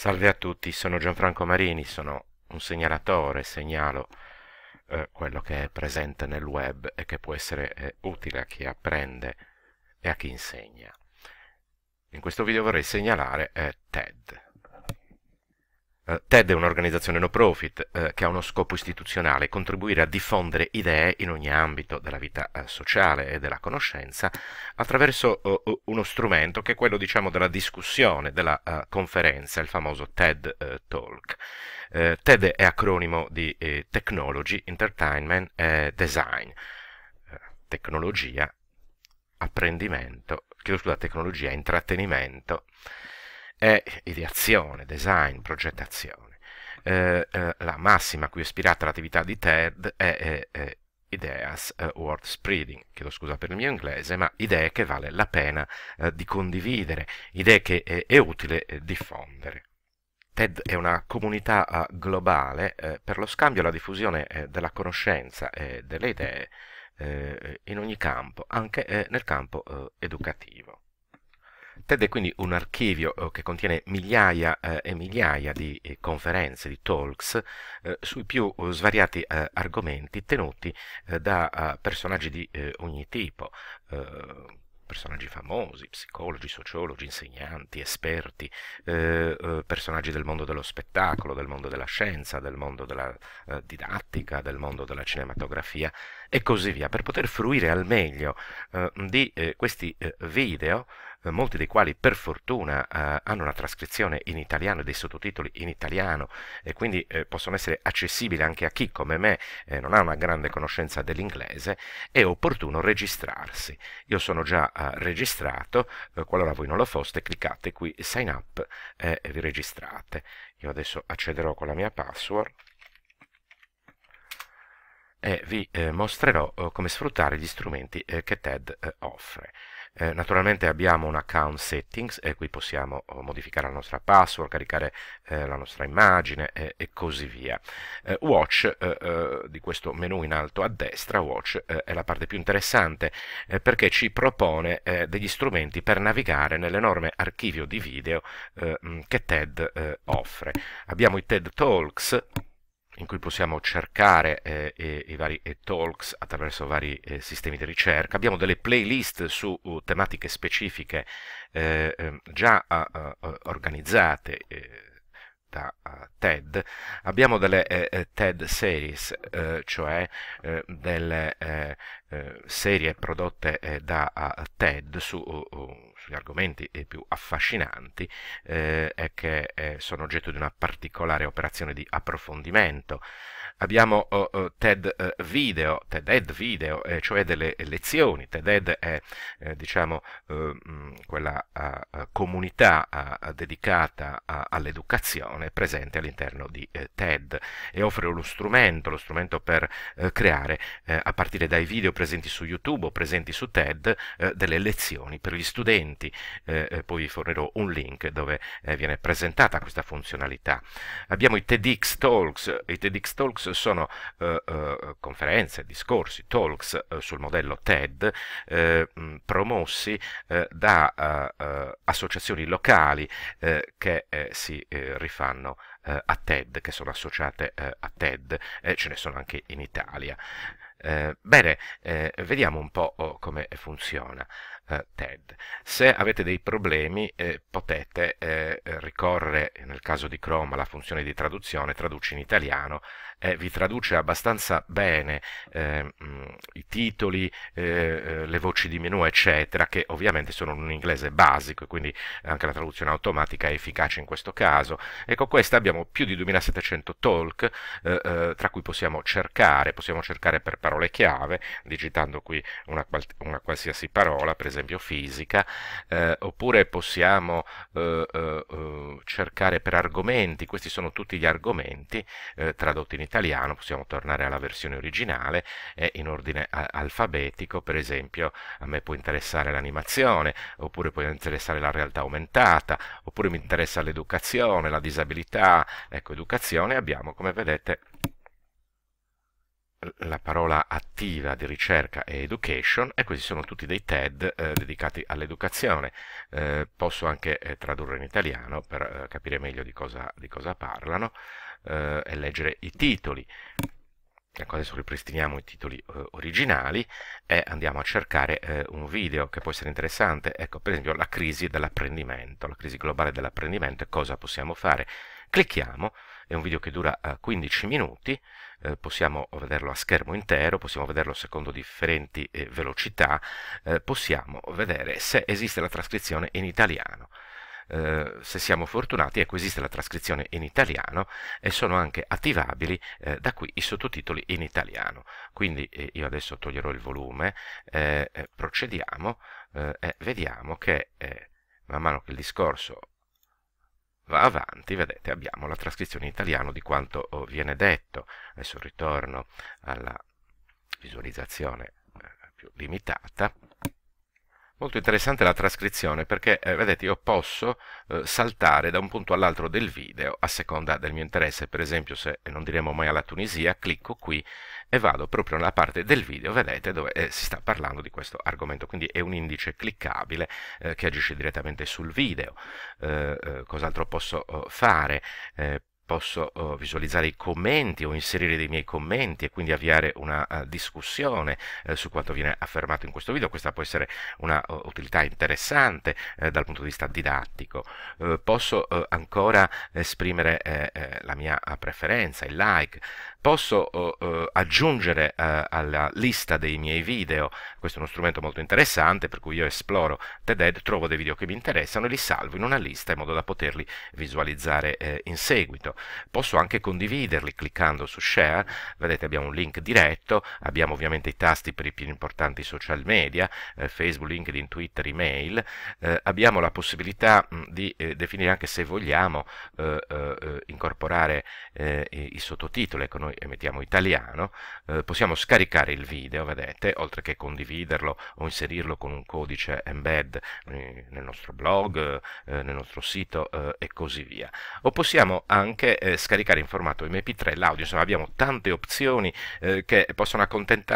Salve a tutti, sono Gianfranco Marini, sono un segnalatore, segnalo eh, quello che è presente nel web e che può essere eh, utile a chi apprende e a chi insegna. In questo video vorrei segnalare eh, TED, eh, TED è un'organizzazione no profit eh, che ha uno scopo istituzionale, contribuire a diffondere idee in ogni ambito della vita eh, sociale e della conoscenza attraverso oh, uno strumento che è quello diciamo, della discussione, della uh, conferenza, il famoso TED uh, Talk. Uh, TED è acronimo di eh, Technology, Entertainment e Design. tecnologia, apprendimento, chiedo scusa, tecnologia, intrattenimento, è ideazione, design, progettazione. Eh, eh, la massima a cui è ispirata l'attività di TED è, è, è Ideas uh, eh, Worth Spreading, chiedo scusa per il mio inglese, ma idee che vale la pena uh, di condividere, idee che è, è utile eh, diffondere. TED è una comunità uh, globale per lo scambio e la diffusione della conoscenza e delle idee in ogni campo, anche nel campo educativo. TED è quindi un archivio eh, che contiene migliaia eh, e migliaia di eh, conferenze, di talks sui più svariati argomenti tenuti da personaggi di ogni tipo, personaggi famosi, psicologi, sociologi, insegnanti, esperti, personaggi del mondo dello spettacolo, del mondo della scienza, del mondo della didattica, del mondo della cinematografia e così via, per poter fruire al meglio di questi video eh, molti dei quali per fortuna eh, hanno una trascrizione in italiano e dei sottotitoli in italiano e quindi eh, possono essere accessibili anche a chi come me eh, non ha una grande conoscenza dell'inglese, è opportuno registrarsi. Io sono già eh, registrato, eh, qualora voi non lo foste cliccate qui sign up e vi registrate. Io adesso accederò con la mia password e vi eh, mostrerò eh, come sfruttare gli strumenti eh, che TED offre. Eh, naturalmente abbiamo un account settings e qui possiamo oh, modificare la nostra password, caricare eh, la nostra immagine e, e così via. Eh, watch eh, eh, di questo menu in alto a destra, watch eh, è la parte più interessante perché ci propone degli strumenti per navigare nell'enorme archivio di video che TED offre. Abbiamo i TED Talks in cui possiamo cercare eh, i, i, vari talks attraverso vari eh, sistemi di ricerca. Abbiamo delle playlist su uh, tematiche specifiche eh, ehm, già uh, organizzate eh, da uh, TED. Abbiamo delle eh, eh, TED series, cioè delle serie prodotte da TED su uh, uh, sugli argomenti più affascinanti eh, è che eh, sono oggetto di una particolare operazione di approfondimento abbiamo oh, oh, TED eh, Video, TED Ed Video, eh, cioè delle lezioni, TED Ed è eh, diciamo eh, mm, quella comunità dedicata all'educazione presente all'interno di eh, TED e offre uno strumento, lo strumento per creare a partire dai video presenti su YouTube o presenti su TED delle lezioni per gli studenti, poi vi fornirò un link dove viene presentata questa funzionalità. Abbiamo i TEDx Talks, i TEDx Talks talks sono eh, eh, conferenze, discorsi, talks eh, sul modello TED promossi da associazioni locali che si rifanno a TED, che sono associate a TED, e ce ne sono anche in Italia. Eh, bene, eh, vediamo un po' oh, come funziona eh, TED. Se avete dei problemi potete ricorrere, nel caso di Chrome, alla funzione di traduzione, traduci in italiano eh, vi traduce abbastanza bene eh, mm, i titoli, eh, eh, le voci di menu, eccetera, che ovviamente sono in un inglese basico e quindi anche la traduzione automatica è efficace in questo caso. E con questa abbiamo più di 2700 talk, eh, eh, tra cui possiamo cercare, possiamo cercare per parole chiave, digitando qui una, una qualsiasi parola, per esempio fisica, oppure possiamo cercare per argomenti, questi sono tutti gli argomenti tradotti in italiano italiano, possiamo tornare alla versione originale eh, in ordine alfabetico, per esempio a me può interessare l'animazione, oppure può interessare la realtà aumentata, oppure mi interessa l'educazione, la disabilità, ecco educazione abbiamo come vedete la parola attiva di ricerca è education e questi sono tutti dei TED eh, dedicati all'educazione. Eh, posso anche eh, tradurre in italiano per eh, capire meglio di cosa, di cosa parlano eh, è leggere i titoli. Ecco, adesso ripristiniamo i titoli eh, originali e andiamo a cercare eh, un video che può essere interessante. Ecco, per esempio, la crisi dell'apprendimento, la crisi globale dell'apprendimento e cosa possiamo fare. Clicchiamo, è un video che dura 15 eh, minuti, eh, possiamo vederlo a schermo intero, possiamo vederlo secondo differenti eh, velocità, eh, possiamo vedere se esiste la trascrizione in italiano. Eh, se siamo fortunati, ecco esiste la trascrizione in italiano e sono anche attivabili eh, da qui i sottotitoli in italiano. Quindi eh, io adesso toglierò il volume, eh, eh, procediamo e vediamo che man mano che il discorso va avanti, vedete, abbiamo la trascrizione in italiano di quanto oh, viene detto. Adesso ritorno alla visualizzazione più limitata Molto interessante la trascrizione perché, eh, vedete, io posso eh, saltare da un punto all'altro del video a seconda del mio interesse. Per esempio, se non diremo mai alla Tunisia, clicco qui e vado proprio nella parte del video, vedete, dove eh, si sta parlando di questo argomento. Quindi è un indice cliccabile eh, che agisce direttamente sul video. Eh, eh, cos'altro posso oh, fare? posso uh, visualizzare i commenti o inserire dei miei commenti e quindi avviare una uh, discussione uh, su quanto viene affermato in questo video. Questa può essere una utilità interessante dal punto di vista didattico. posso ancora esprimere la mia preferenza, il like, Posso eh, aggiungere eh, alla lista dei miei video, questo è uno strumento molto interessante per cui io esploro TED-Ed, trovo dei video che mi interessano e li salvo in una lista in modo da poterli visualizzare eh, in seguito. Posso anche condividerli cliccando su share, vedete abbiamo un link diretto, abbiamo ovviamente i tasti per i più importanti social media, eh, Facebook, LinkedIn, Twitter, email, eh, abbiamo la possibilità mh, mm, di eh, definire anche se vogliamo incorporare i, i sottotitoli, economia, ecco, noi mettiamo italiano, eh, possiamo scaricare il video, vedete, oltre che condividerlo o inserirlo con un codice embed nel nostro blog, eh, nel nostro sito eh, e così via. O possiamo anche eh, scaricare in formato mp3 l'audio, insomma abbiamo tante opzioni eh, che possono accontentare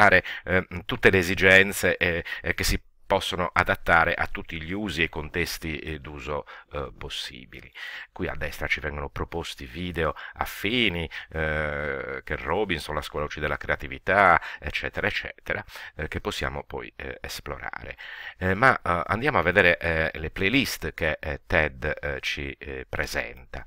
tutte le esigenze che si possono adattare a tutti gli usi e contesti eh, d'uso eh, possibili. Qui a destra ci vengono proposti video affini, eh, che Robinson, la scuola uccide la creatività, eccetera, eccetera, eh, che possiamo poi eh, esplorare. Eh, ma andiamo a vedere le playlist che TED ci presenta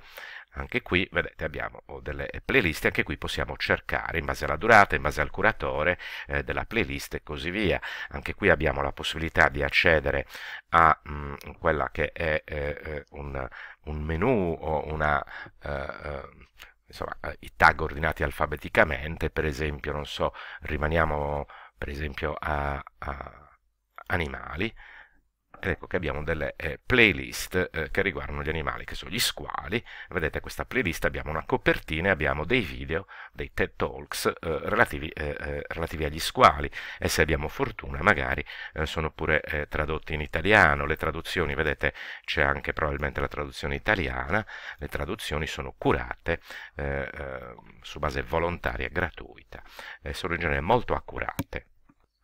anche qui vedete abbiamo oh, delle eh, playlist anche qui possiamo cercare in base alla durata in base al curatore eh, della playlist e così via anche qui abbiamo la possibilità di accedere a mh, mm, quella che è eh, eh, un, un, menu o una eh, eh insomma, i tag ordinati alfabeticamente per esempio non so rimaniamo per esempio a, a animali ecco che abbiamo delle eh, playlist eh, che riguardano gli animali, che sono gli squali. Vedete questa playlist abbiamo una copertina e abbiamo dei video, dei TED Talks eh, relativi, eh, eh, relativi, agli squali e se abbiamo fortuna magari sono pure tradotti in italiano. Le traduzioni, vedete, c'è anche probabilmente la traduzione italiana, le traduzioni sono curate su base volontaria, gratuita, sono in genere molto accurate.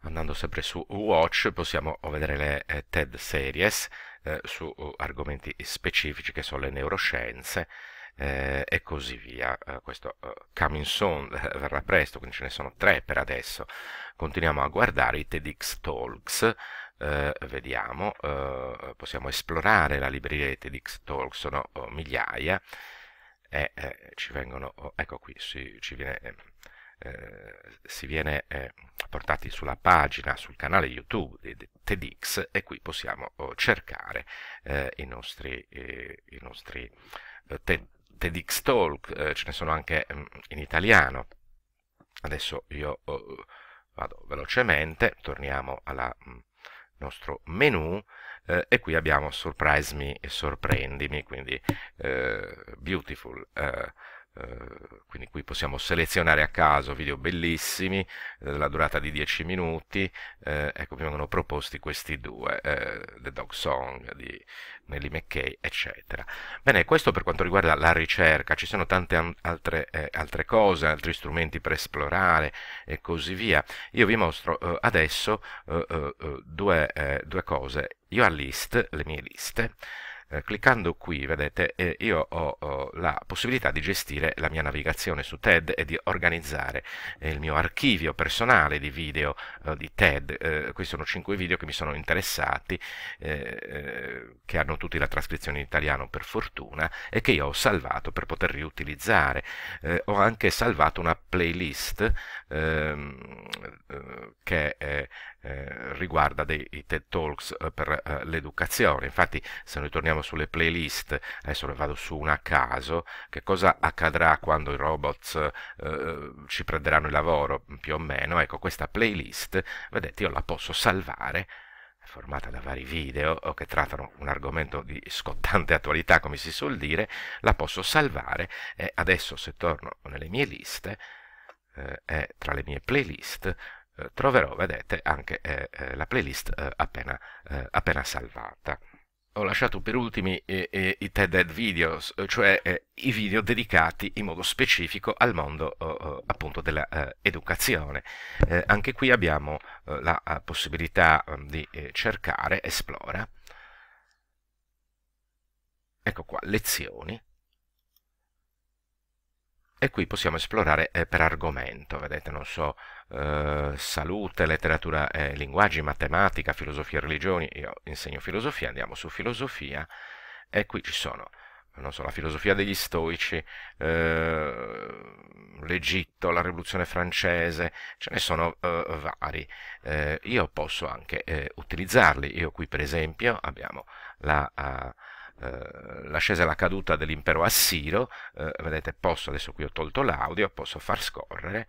Andando sempre su Watch possiamo vedere le eh, TED Series eh, su uh, argomenti specifici che sono le neuroscienze eh, e così via. Eh, questo eh, Coming Soon eh, verrà presto, quindi ce ne sono tre per adesso. Continuiamo a guardare i TEDx Talks. Uh, vediamo, uh, possiamo esplorare la libreria dei TEDx Talks, sono oh, migliaia, e eh, ci vengono, oh, ecco qui, si, ci viene eh, eh, si viene eh, portati sulla pagina, sul canale YouTube di, TEDx e qui possiamo oh, cercare eh, i nostri, eh, i nostri eh, TED, TEDx Talk, ce ne sono anche mh, mm, in italiano. Adesso io oh, vado velocemente, torniamo al mm, nostro menu e qui abbiamo Surprise Me e Sorprendimi, quindi Beautiful. Eh, quindi qui possiamo selezionare a caso video bellissimi della eh, durata di 10 minuti eh, ecco mi vengono proposti questi due eh, The Dog Song di Nelly McKay eccetera bene questo per quanto riguarda la ricerca ci sono tante altre, altre cose altri strumenti per esplorare e così via io vi mostro adesso due, due cose io ho list le mie liste eh, cliccando qui vedete eh, io ho, ho, la possibilità di gestire la mia navigazione su TED e di organizzare eh, il mio archivio personale di video eh, di TED eh, questi sono 5 video che mi sono interessati che hanno tutti la trascrizione in italiano per fortuna e che io ho salvato per poter riutilizzare ho anche salvato una playlist ehm, che è eh, riguarda dei TED Talks eh, per eh, l'educazione. Infatti, se noi torniamo sulle playlist, adesso ne vado su una a caso, che cosa accadrà quando i robot eh, ci prenderanno il lavoro, più o meno? Ecco, questa playlist, vedete, io la posso salvare formata da vari video o che trattano un argomento di scottante attualità come si suol dire, la posso salvare e adesso se torno nelle mie liste, eh, è tra le mie playlist, eh, troverò, vedete, anche eh, eh, la playlist appena, appena salvata ho lasciato per ultimi eh, i TED Ed Videos, cioè eh, i video dedicati in modo specifico al mondo appunto dell'educazione. anche qui abbiamo la possibilità ehm, di cercare, esplora. Ecco qua, lezioni e qui possiamo esplorare eh, per argomento, vedete, non so, eh, salute, letteratura, eh, linguaggi, matematica, filosofia e religioni, io insegno filosofia, andiamo su filosofia e qui ci sono, non so, la filosofia degli stoici, eh, l'Egitto, la rivoluzione francese, ce ne sono eh, vari, eh, io posso anche utilizzarli, io qui per esempio abbiamo la... Uh, eh, l'ascesa e la caduta dell'impero assiro, eh, vedete posso, adesso qui ho tolto l'audio, posso far scorrere,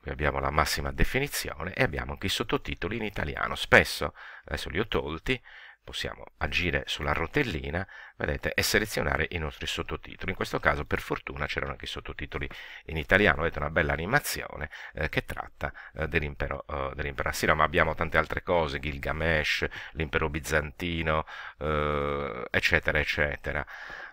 qui abbiamo la massima definizione e abbiamo anche i sottotitoli in italiano, spesso, adesso li ho tolti, possiamo agire sulla rotellina vedete, e selezionare i nostri sottotitoli. In questo caso per fortuna c'erano anche i sottotitoli in italiano, vedete una bella animazione eh, che tratta eh, dell'impero eh, dell assiro, ma abbiamo tante altre cose, Gilgamesh, l'impero bizantino, eh, eccetera, eccetera.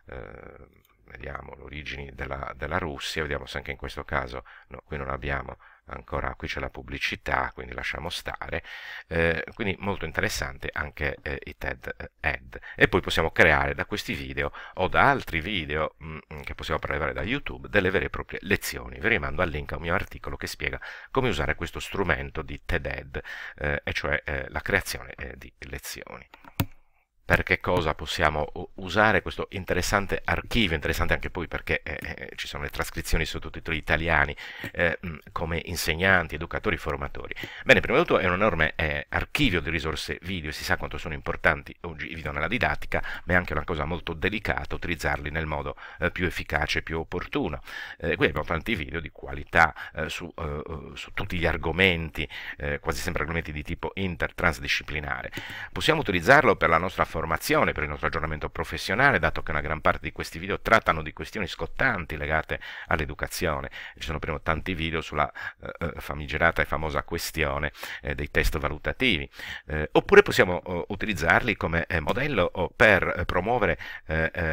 Eh, vediamo l'origine della, della Russia, vediamo se anche in questo caso, no, qui non abbiamo ancora qui c'è la pubblicità, quindi lasciamo stare, eh, quindi molto interessante anche eh, i TED eh, Ed. E poi possiamo creare da questi video o da altri video mh, mm, mm, che possiamo prelevare da YouTube delle vere e proprie lezioni. Vi rimando al link a un mio articolo che spiega come usare questo strumento di TED Ed, eh, e cioè eh, la creazione eh, di lezioni per che cosa possiamo usare questo interessante archivio, interessante anche poi perché eh, eh ci sono le trascrizioni sottotitoli italiani eh, come insegnanti, educatori, formatori. Bene, prima di tutto è un enorme eh, archivio di risorse video, si sa quanto sono importanti oggi i video nella didattica, ma è anche una cosa molto delicata utilizzarli nel modo eh, più efficace, e più opportuno. Eh, qui abbiamo tanti video di qualità su, su, tutti gli argomenti, quasi sempre argomenti di tipo intertransdisciplinare. Possiamo utilizzarlo per la nostra formazione formazione, per il nostro aggiornamento professionale, dato che una gran parte di questi video trattano di questioni scottanti legate all'educazione. Ci sono prima tanti video sulla eh, eh, famigerata e famosa questione eh, dei test valutativi. Eh, oppure possiamo oh, utilizzarli come eh, modello oh, per promuovere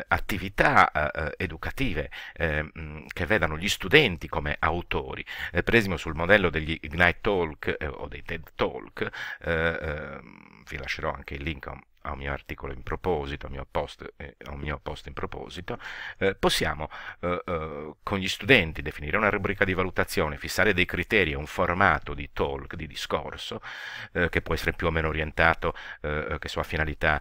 attività educative mh, mm, che vedano gli studenti come autori. per esempio sul modello degli Ignite Talk o dei TED Talk, ehm, vi lascerò anche il link a un mio articolo in proposito, a, mio post, eh, a un mio post in proposito, eh, possiamo eh, eh, con gli studenti definire una rubrica di valutazione, fissare dei criteri, un formato di talk, di discorso, eh, che può essere più o meno orientato che so, a finalità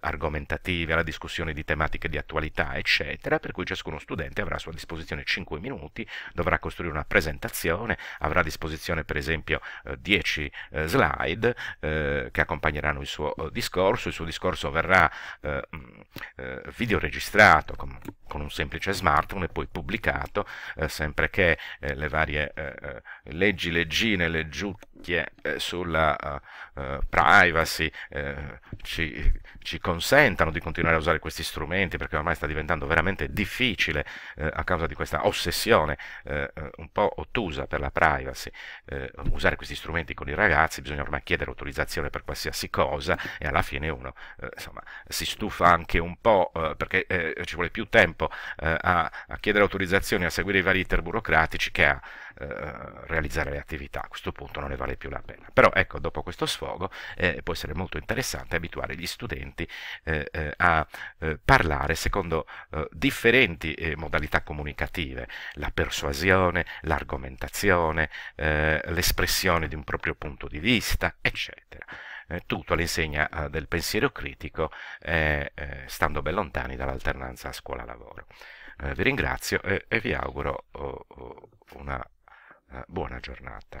argomentative, alla discussione di tematiche di attualità, eccetera, per cui ciascuno studente avrà a sua disposizione 5 minuti, dovrà costruire una presentazione, avrà a disposizione per esempio 10 slide che accompagneranno il suo discorso, discorso, il suo discorso verrà eh, mm, eh, videoregistrato con, con, un semplice smartphone e poi pubblicato, eh, sempre che eh, le varie eh, leggi, leggine, leggiute, eh, sulla eh, eh, privacy ci, ci, consentano di continuare a usare questi strumenti perché ormai sta diventando veramente difficile a causa di questa ossessione un po' ottusa per la privacy usare questi strumenti con i ragazzi bisogna ormai chiedere autorizzazione per qualsiasi cosa e alla fine uno insomma, si stufa anche un po' perché ci vuole più tempo a, a chiedere autorizzazioni a seguire i vari iter burocratici che a eh, realizzare le attività, a questo punto non ne vale più la pena. Però ecco, dopo questo sfogo eh, può essere molto interessante abituare gli studenti eh, a parlare secondo differenti modalità comunicative, la persuasione, l'argomentazione, l'espressione di un proprio punto di vista, eccetera tutto all'insegna del pensiero critico, eh, stando ben lontani dall'alternanza scuola-lavoro. Eh, vi ringrazio e, e vi auguro oh, oh, una eh, buona giornata.